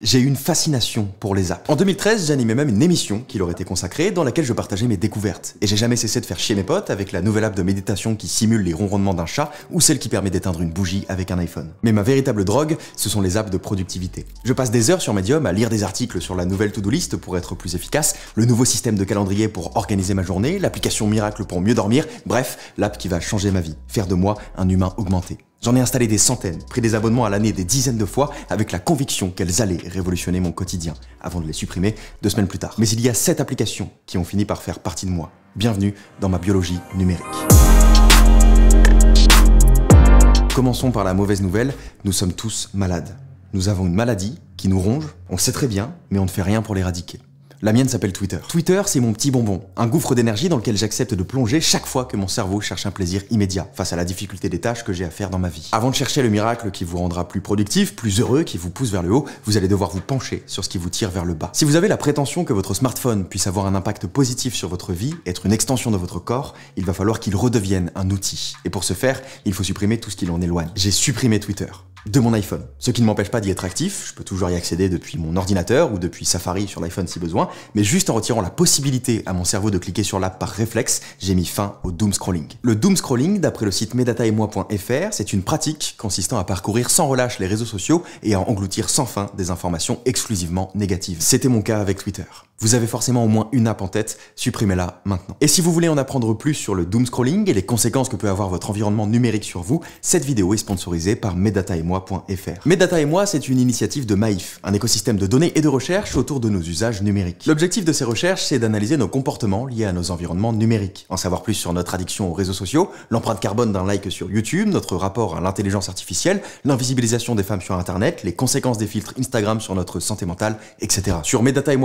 J'ai eu une fascination pour les apps. En 2013, j'animais même une émission qui leur était consacrée dans laquelle je partageais mes découvertes. Et j'ai jamais cessé de faire chier mes potes avec la nouvelle app de méditation qui simule les ronronnements d'un chat ou celle qui permet d'éteindre une bougie avec un iPhone. Mais ma véritable drogue, ce sont les apps de productivité. Je passe des heures sur Medium à lire des articles sur la nouvelle to-do list pour être plus efficace, le nouveau système de calendrier pour organiser ma journée, l'application miracle pour mieux dormir, bref, l'app qui va changer ma vie, faire de moi un humain augmenté. J'en ai installé des centaines, pris des abonnements à l'année des dizaines de fois, avec la conviction qu'elles allaient révolutionner mon quotidien, avant de les supprimer deux semaines plus tard. Mais il y a sept applications qui ont fini par faire partie de moi. Bienvenue dans ma biologie numérique. Commençons par la mauvaise nouvelle, nous sommes tous malades. Nous avons une maladie qui nous ronge, on sait très bien, mais on ne fait rien pour l'éradiquer. La mienne s'appelle Twitter. Twitter, c'est mon petit bonbon, un gouffre d'énergie dans lequel j'accepte de plonger chaque fois que mon cerveau cherche un plaisir immédiat face à la difficulté des tâches que j'ai à faire dans ma vie. Avant de chercher le miracle qui vous rendra plus productif, plus heureux, qui vous pousse vers le haut, vous allez devoir vous pencher sur ce qui vous tire vers le bas. Si vous avez la prétention que votre smartphone puisse avoir un impact positif sur votre vie, être une extension de votre corps, il va falloir qu'il redevienne un outil. Et pour ce faire, il faut supprimer tout ce qui l'en éloigne. J'ai supprimé Twitter de mon iPhone. Ce qui ne m'empêche pas d'y être actif, je peux toujours y accéder depuis mon ordinateur ou depuis Safari sur l'iPhone si besoin, mais juste en retirant la possibilité à mon cerveau de cliquer sur l'app par réflexe, j'ai mis fin au doom scrolling. Le doom scrolling, d'après le site medataetmoi.fr, c'est une pratique consistant à parcourir sans relâche les réseaux sociaux et à engloutir sans fin des informations exclusivement négatives. C'était mon cas avec Twitter. Vous avez forcément au moins une app en tête, supprimez-la maintenant. Et si vous voulez en apprendre plus sur le doomscrolling et les conséquences que peut avoir votre environnement numérique sur vous, cette vidéo est sponsorisée par Medata et moi.fr. Medata et moi, c'est une initiative de Maïf, un écosystème de données et de recherche autour de nos usages numériques. L'objectif de ces recherches, c'est d'analyser nos comportements liés à nos environnements numériques, en savoir plus sur notre addiction aux réseaux sociaux, l'empreinte carbone d'un like sur YouTube, notre rapport à l'intelligence artificielle, l'invisibilisation des femmes sur Internet, les conséquences des filtres Instagram sur notre santé mentale, etc. Sur Medata et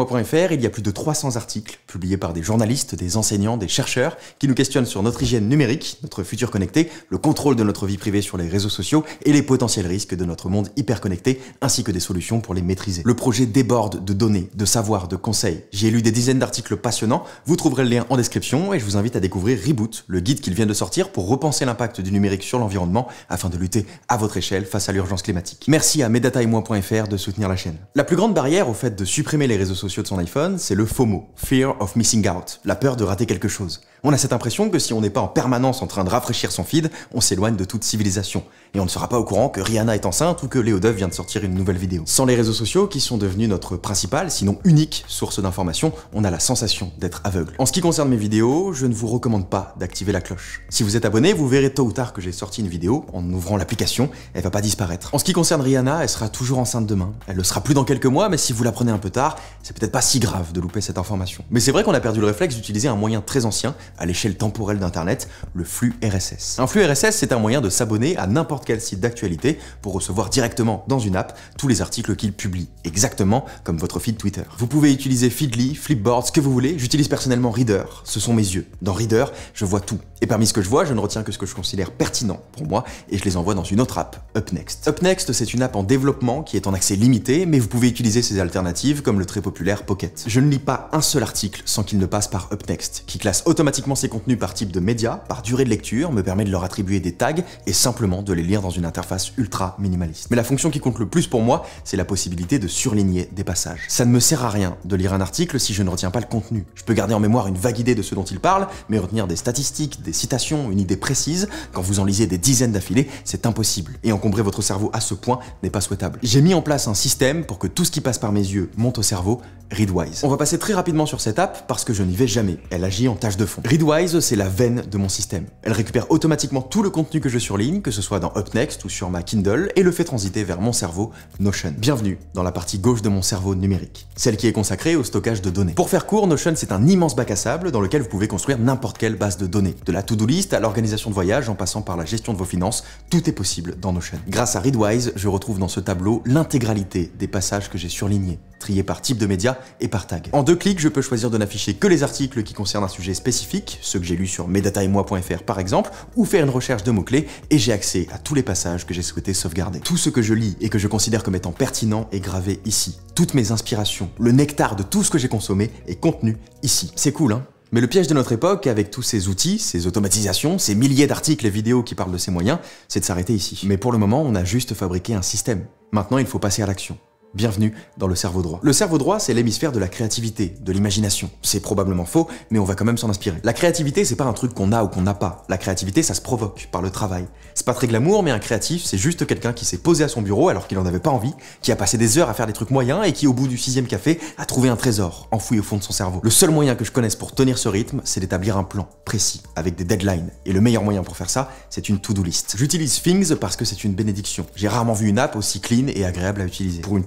il il y a plus de 300 articles publiés par des journalistes, des enseignants, des chercheurs qui nous questionnent sur notre hygiène numérique, notre futur connecté, le contrôle de notre vie privée sur les réseaux sociaux et les potentiels risques de notre monde hyper connecté ainsi que des solutions pour les maîtriser. Le projet déborde de données, de savoirs, de conseils. J'ai lu des dizaines d'articles passionnants, vous trouverez le lien en description et je vous invite à découvrir Reboot, le guide qu'il vient de sortir pour repenser l'impact du numérique sur l'environnement afin de lutter à votre échelle face à l'urgence climatique. Merci à moi.fr de soutenir la chaîne. La plus grande barrière au fait de supprimer les réseaux sociaux de son iPhone, c'est le FOMO, Fear of Missing Out, la peur de rater quelque chose. On a cette impression que si on n'est pas en permanence en train de rafraîchir son feed, on s'éloigne de toute civilisation. Et on ne sera pas au courant que Rihanna est enceinte ou que Léo Dove vient de sortir une nouvelle vidéo. Sans les réseaux sociaux, qui sont devenus notre principale, sinon unique, source d'information, on a la sensation d'être aveugle. En ce qui concerne mes vidéos, je ne vous recommande pas d'activer la cloche. Si vous êtes abonné, vous verrez tôt ou tard que j'ai sorti une vidéo, en ouvrant l'application, elle va pas disparaître. En ce qui concerne Rihanna, elle sera toujours enceinte demain. Elle le sera plus dans quelques mois, mais si vous la prenez un peu tard, c'est peut-être pas si grave de louper cette information. Mais c'est vrai qu'on a perdu le réflexe d'utiliser un moyen très ancien, à l'échelle temporelle d'Internet, le flux RSS. Un flux RSS, c'est un moyen de s'abonner à n'importe quel site d'actualité pour recevoir directement dans une app tous les articles qu'il publie, exactement comme votre feed Twitter. Vous pouvez utiliser Feedly, Flipboard, ce que vous voulez, j'utilise personnellement Reader, ce sont mes yeux. Dans Reader, je vois tout. Et parmi ce que je vois, je ne retiens que ce que je considère pertinent pour moi et je les envoie dans une autre app, UpNext. UpNext, c'est une app en développement qui est en accès limité, mais vous pouvez utiliser ses alternatives comme le très populaire Pocket. Je ne lis pas un seul article sans qu'il ne passe par Upnext, qui classe automatiquement ses contenus par type de média, par durée de lecture, me permet de leur attribuer des tags et simplement de les lire dans une interface ultra minimaliste. Mais la fonction qui compte le plus pour moi, c'est la possibilité de surligner des passages. Ça ne me sert à rien de lire un article si je ne retiens pas le contenu. Je peux garder en mémoire une vague idée de ce dont il parle, mais retenir des statistiques, des citations, une idée précise, quand vous en lisez des dizaines d'affilées, c'est impossible. Et encombrer votre cerveau à ce point n'est pas souhaitable. J'ai mis en place un système pour que tout ce qui passe par mes yeux monte au cerveau, Readwise. On va passer très rapidement sur cette app parce que je n'y vais jamais. Elle agit en tâche de fond. Readwise, c'est la veine de mon système. Elle récupère automatiquement tout le contenu que je surligne, que ce soit dans UpNext ou sur ma Kindle, et le fait transiter vers mon cerveau Notion. Bienvenue dans la partie gauche de mon cerveau numérique, celle qui est consacrée au stockage de données. Pour faire court, Notion, c'est un immense bac à sable dans lequel vous pouvez construire n'importe quelle base de données. De la to-do list à l'organisation de voyage en passant par la gestion de vos finances, tout est possible dans Notion. Grâce à Readwise, je retrouve dans ce tableau l'intégralité des passages que j'ai surlignés, triés par type de média et par en deux clics, je peux choisir de n'afficher que les articles qui concernent un sujet spécifique, ceux que j'ai lus sur moi.fr par exemple, ou faire une recherche de mots-clés, et j'ai accès à tous les passages que j'ai souhaité sauvegarder. Tout ce que je lis et que je considère comme étant pertinent est gravé ici. Toutes mes inspirations, le nectar de tout ce que j'ai consommé est contenu ici. C'est cool, hein mais le piège de notre époque, avec tous ces outils, ces automatisations, ces milliers d'articles et vidéos qui parlent de ces moyens, c'est de s'arrêter ici. Mais pour le moment, on a juste fabriqué un système. Maintenant, il faut passer à l'action. Bienvenue dans le cerveau droit. Le cerveau droit, c'est l'hémisphère de la créativité, de l'imagination. C'est probablement faux, mais on va quand même s'en inspirer. La créativité, c'est pas un truc qu'on a ou qu'on n'a pas. La créativité, ça se provoque par le travail. C'est pas très glamour, mais un créatif, c'est juste quelqu'un qui s'est posé à son bureau alors qu'il en avait pas envie, qui a passé des heures à faire des trucs moyens et qui, au bout du sixième café, a trouvé un trésor enfoui au fond de son cerveau. Le seul moyen que je connaisse pour tenir ce rythme, c'est d'établir un plan précis, avec des deadlines. Et le meilleur moyen pour faire ça, c'est une to-do list. J'utilise Things parce que c'est une bénédiction. J'ai rarement vu une app aussi clean et agréable à utiliser. Pour une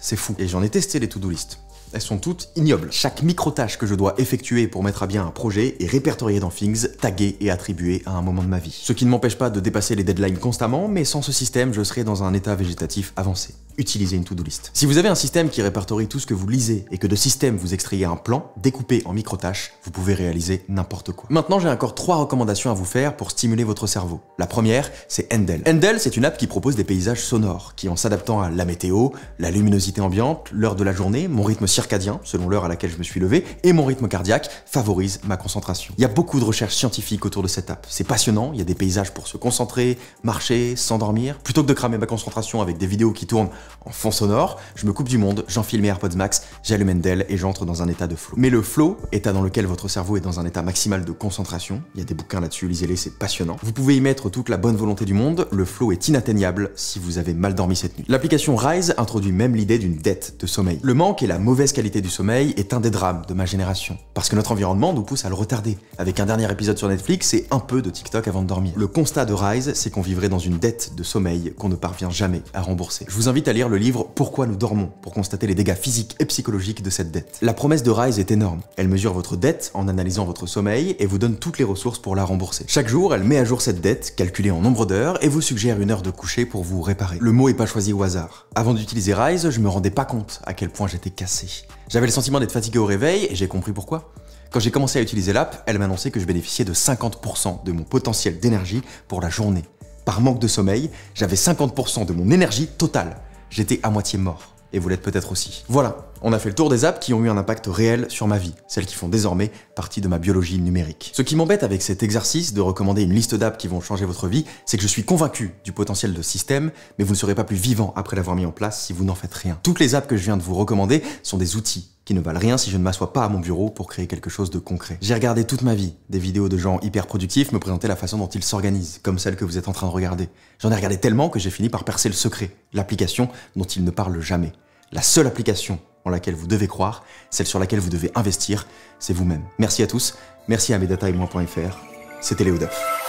c'est fou. Et j'en ai testé les to-do list. Elles sont toutes ignobles. Chaque micro-tâche que je dois effectuer pour mettre à bien un projet est répertoriée dans Things, taguée et attribuée à un moment de ma vie. Ce qui ne m'empêche pas de dépasser les deadlines constamment, mais sans ce système, je serais dans un état végétatif avancé. Utilisez une to-do list. Si vous avez un système qui répertorie tout ce que vous lisez et que de système vous extrayez un plan, découpé en micro-tâches, vous pouvez réaliser n'importe quoi. Maintenant, j'ai encore trois recommandations à vous faire pour stimuler votre cerveau. La première, c'est Endel. Endel, c'est une app qui propose des paysages sonores, qui en s'adaptant à la météo, la luminosité ambiante, l'heure de la journée, mon rythme circadien, selon l'heure à laquelle je me suis levé, et mon rythme cardiaque favorise ma concentration. Il y a beaucoup de recherches scientifiques autour de cette app. C'est passionnant, il y a des paysages pour se concentrer, marcher, s'endormir. Plutôt que de cramer ma concentration avec des vidéos qui tournent en fond sonore, je me coupe du monde, j'enfile mes AirPods Max, j'allume Mendel et j'entre dans un état de flow. Mais le flow, état dans lequel votre cerveau est dans un état maximal de concentration, il y a des bouquins là-dessus, lisez-les, c'est passionnant. Vous pouvez y mettre toute la bonne volonté du monde, le flow est inatteignable si vous avez mal dormi cette nuit. L'application Rise introduit même l'idée d'une dette de sommeil. Le manque et la mauvaise qualité du sommeil est un des drames de ma génération. Parce que notre environnement nous pousse à le retarder. Avec un dernier épisode sur Netflix et un peu de TikTok avant de dormir. Le constat de Rise, c'est qu'on vivrait dans une dette de sommeil qu'on ne parvient jamais à rembourser. Je vous invite à lire le livre Pourquoi nous dormons pour constater les dégâts physiques et psychologiques de cette dette. La promesse de Rise est énorme. Elle mesure votre dette en analysant votre sommeil et vous donne toutes les ressources pour la rembourser. Chaque jour, elle met à jour cette dette, calculée en nombre d'heures, et vous suggère une heure de coucher pour vous réparer. Le mot est pas choisi au hasard. Avant d'utiliser Rise, je me rendais pas compte à quel point j'étais cassé. J'avais le sentiment d'être fatigué au réveil et j'ai compris pourquoi. Quand j'ai commencé à utiliser l'app, elle m'a annoncé que je bénéficiais de 50% de mon potentiel d'énergie pour la journée. Par manque de sommeil, j'avais 50% de mon énergie totale. J'étais à moitié mort. Et vous l'êtes peut-être aussi. Voilà, on a fait le tour des apps qui ont eu un impact réel sur ma vie, celles qui font désormais partie de ma biologie numérique. Ce qui m'embête avec cet exercice de recommander une liste d'apps qui vont changer votre vie, c'est que je suis convaincu du potentiel de système, mais vous ne serez pas plus vivant après l'avoir mis en place si vous n'en faites rien. Toutes les apps que je viens de vous recommander sont des outils qui ne valent rien si je ne m'assois pas à mon bureau pour créer quelque chose de concret. J'ai regardé toute ma vie des vidéos de gens hyper productifs me présenter la façon dont ils s'organisent, comme celle que vous êtes en train de regarder. J'en ai regardé tellement que j'ai fini par percer le secret, l'application dont ils ne parlent jamais. La seule application en laquelle vous devez croire, celle sur laquelle vous devez investir, c'est vous-même. Merci à tous, merci à moi.fr, c'était Léo Duff.